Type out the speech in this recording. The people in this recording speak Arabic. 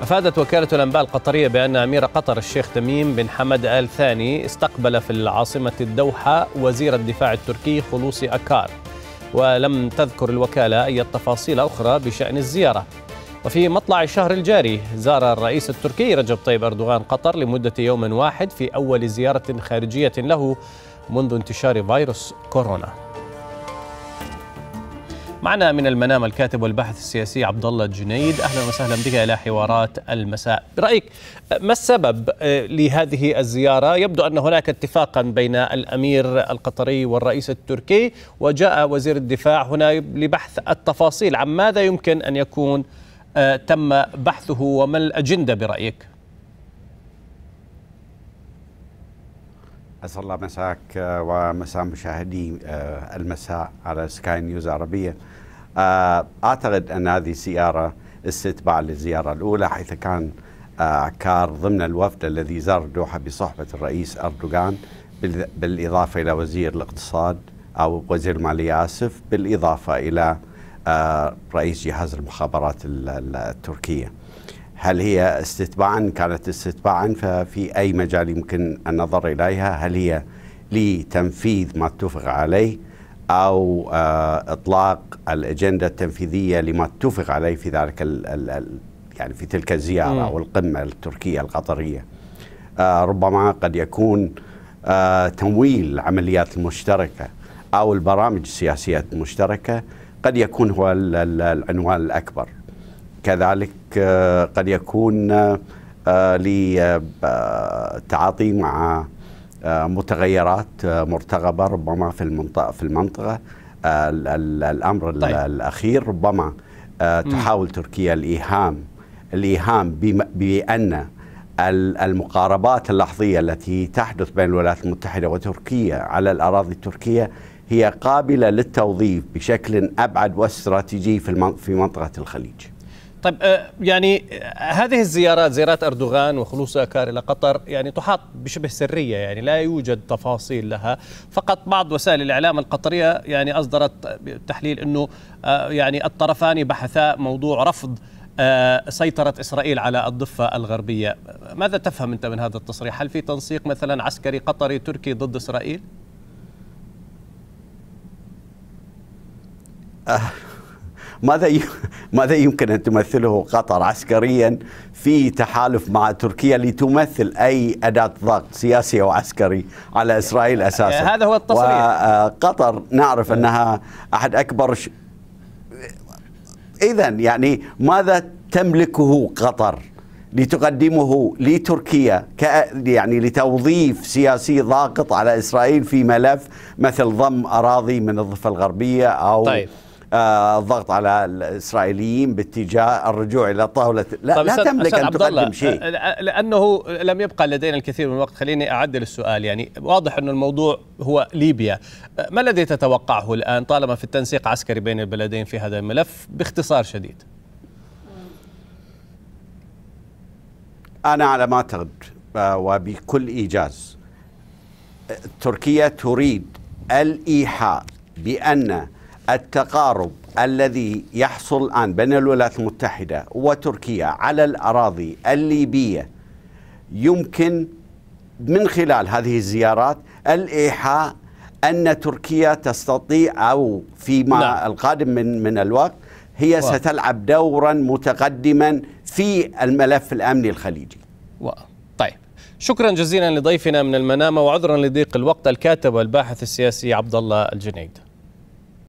أفادت وكالة الأنباء القطرية بأن أمير قطر الشيخ تميم بن حمد آل ثاني استقبل في العاصمة الدوحة وزير الدفاع التركي خلوصي أكار ولم تذكر الوكالة أي تفاصيل أخرى بشأن الزيارة وفي مطلع الشهر الجاري زار الرئيس التركي رجب طيب أردوغان قطر لمدة يوم واحد في أول زيارة خارجية له منذ انتشار فيروس كورونا معنا من المنام الكاتب والباحث السياسي عبد الله الجنيد اهلا وسهلا بك الى حوارات المساء برايك ما السبب آه، لهذه الزياره يبدو ان هناك اتفاقا بين الامير القطري والرئيس التركي وجاء وزير الدفاع هنا لبحث التفاصيل عن ماذا يمكن ان يكون آه، تم بحثه وما الاجنده برايك اسال الله مساك آه، ومساء مشاهدي آه، المساء على سكاي نيوز عربيه. آه، اعتقد ان هذه الزياره استتباع للزياره الاولى حيث كان عكار ضمن الوفد الذي زار الدوحه بصحبه الرئيس اردوغان بالاضافه الى وزير الاقتصاد او وزير الماليه اسف بالاضافه الى رئيس جهاز المخابرات التركيه. هل هي استتباعا كانت استتباعا ففي أي مجال يمكن النظر إليها هل هي لتنفيذ ما اتفق عليه أو آه، إطلاق الأجندة التنفيذية لما اتفق عليه في ذلك الـ الـ يعني في تلك الزيارة أو القمة التركية القطرية آه، ربما قد يكون آه، تمويل العمليات المشتركة أو البرامج السياسية المشتركة قد يكون هو العنوان الأكبر كذلك آه، قد يكون آه، للتعاطي آه، مع متغيرات مرتغبه ربما في المنطقه في المنطقه الامر طيب. الاخير ربما تحاول تركيا الايهام الايهام بان المقاربات اللحظيه التي تحدث بين الولايات المتحده وتركيا على الاراضي التركيه هي قابله للتوظيف بشكل ابعد واستراتيجي في في منطقه الخليج. طيب آه، يعني آه، هذه الزيارات زيارات اردوغان وخلوصها كار الى قطر يعني تحاط بشبه سريه يعني لا يوجد تفاصيل لها فقط بعض وسائل الاعلام القطريه يعني اصدرت تحليل انه آه، يعني الطرفان بحثا موضوع رفض سيطرة إسرائيل على الضفة الغربية ماذا تفهم أنت من هذا التصريح؟ هل في تنسيق مثلا عسكري قطري تركي ضد إسرائيل؟ ماذا ماذا يمكن أن تمثله قطر عسكريا في تحالف مع تركيا لتمثل أي أداة ضغط سياسي أو عسكري على إسرائيل أساسا هذا هو التصريح وقطر نعرف أنها أحد أكبر ش... إذا يعني ماذا تملكه قطر لتقدمه لتركيا يعني لتوظيف سياسي ضاغط على اسرائيل في ملف مثل ضم اراضي من الضفه الغربيه او طيب. الضغط آه، على الاسرائيليين باتجاه الرجوع الى طاوله لا طيب، لا تملك ان تقدم آه، شيء لانه لم يبقى لدينا الكثير من الوقت خليني اعدل السؤال يعني واضح انه الموضوع هو ليبيا آه، ما الذي تتوقعه الان طالما في التنسيق عسكري بين البلدين في هذا الملف باختصار شديد انا على ما اعتقد وبكل ايجاز تركيا تريد الايحاء بان التقارب الذي يحصل الآن بين الولايات المتحدة وتركيا على الأراضي الليبية يمكن من خلال هذه الزيارات الإيحاء أن تركيا تستطيع أو فيما لا. نعم. القادم من من الوقت هي واو. ستلعب دورا متقدما في الملف الأمني الخليجي واو. طيب شكرا جزيلا لضيفنا من المنامة وعذرا لضيق الوقت الكاتب والباحث السياسي عبد الله الجنيد